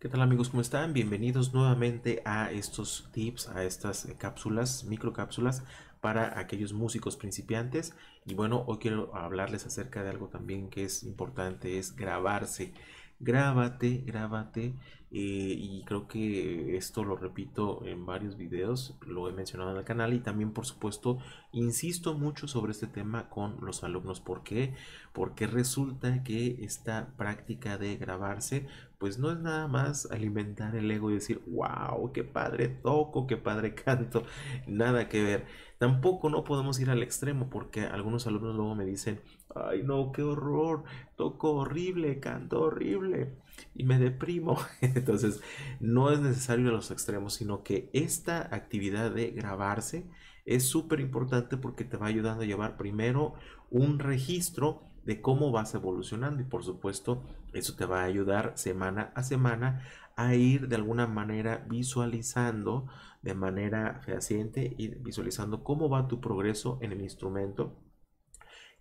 ¿Qué tal amigos? ¿Cómo están? Bienvenidos nuevamente a estos tips, a estas eh, cápsulas, microcápsulas para aquellos músicos principiantes. Y bueno, hoy quiero hablarles acerca de algo también que es importante, es grabarse grábate, grábate. Eh, y creo que esto lo repito en varios videos, lo he mencionado en el canal y también por supuesto insisto mucho sobre este tema con los alumnos. ¿Por qué? Porque resulta que esta práctica de grabarse pues no es nada más alimentar el ego y decir, wow, qué padre toco, qué padre canto, nada que ver. Tampoco no podemos ir al extremo porque algunos alumnos luego me dicen, ay no, qué horror, toco horrible, canto horrible y me deprimo. Entonces, no es necesario a los extremos, sino que esta actividad de grabarse es súper importante porque te va ayudando a llevar primero un registro de cómo vas evolucionando y por supuesto eso te va a ayudar semana a semana a ir de alguna manera visualizando de manera fehaciente y visualizando cómo va tu progreso en el instrumento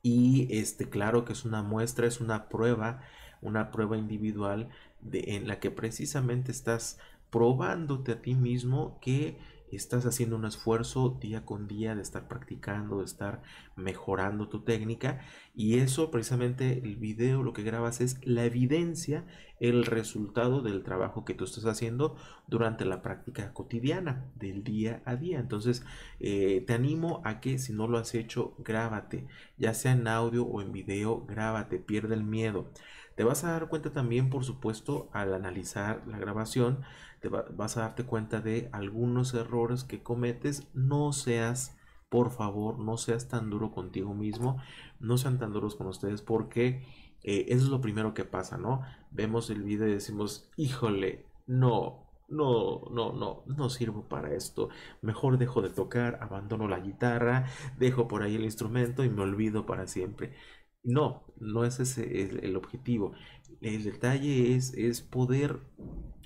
y este claro que es una muestra, es una prueba, una prueba individual de, en la que precisamente estás probándote a ti mismo que estás haciendo un esfuerzo día con día de estar practicando, de estar mejorando tu técnica y eso precisamente el video lo que grabas es la evidencia, el resultado del trabajo que tú estás haciendo durante la práctica cotidiana del día a día. Entonces eh, te animo a que si no lo has hecho, grábate, ya sea en audio o en video, grábate, pierde el miedo. Te vas a dar cuenta también, por supuesto, al analizar la grabación, te vas a darte cuenta de algunos errores que cometes. No seas, por favor, no seas tan duro contigo mismo, no sean tan duros con ustedes porque eh, eso es lo primero que pasa, ¿no? Vemos el video y decimos, híjole, no, no, no, no, no sirvo para esto. Mejor dejo de tocar, abandono la guitarra, dejo por ahí el instrumento y me olvido para siempre. No, no es ese el, el objetivo. El detalle es, es poder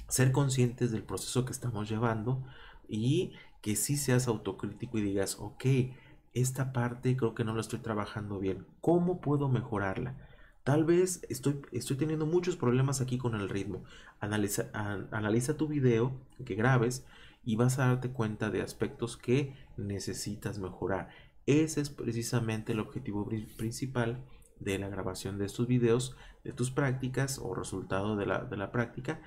ser conscientes del proceso que estamos llevando y que sí seas autocrítico y digas, ok, esta parte creo que no la estoy trabajando bien. ¿Cómo puedo mejorarla? Tal vez estoy, estoy teniendo muchos problemas aquí con el ritmo. Analiza, analiza tu video que grabes y vas a darte cuenta de aspectos que necesitas mejorar. Ese es precisamente el objetivo principal de la grabación de estos videos, de tus prácticas o resultado de la, práctica,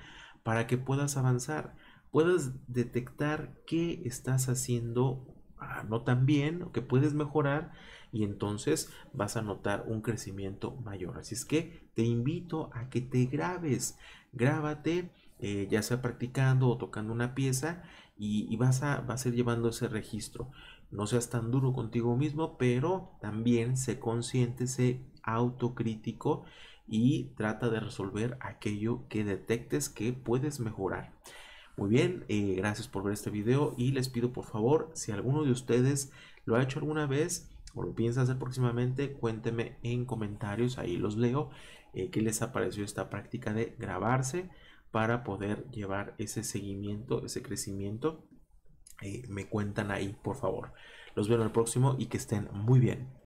para que puedas avanzar, puedas detectar qué estás haciendo ah, no tan bien o que puedes mejorar y entonces vas a notar un crecimiento mayor. Así es que te invito a que te grabes, grábate. Eh, ya sea practicando o tocando una pieza y, vas, a, vas a ir llevando ese registro. No seas tan duro contigo mismo, pero también sé consciente, sé autocrítico y trata de resolver aquello que detectes que puedes mejorar. Muy bien, eh, gracias por ver este video y les pido por favor, si alguno de ustedes lo ha hecho alguna vez o lo piensa hacer próximamente, cuénteme en comentarios, ahí los leo, eh, qué les ha parecido esta práctica de grabarse para poder llevar ese seguimiento, ese crecimiento. Eh, me cuentan ahí, por favor. Los veo en el próximo y que estén muy bien.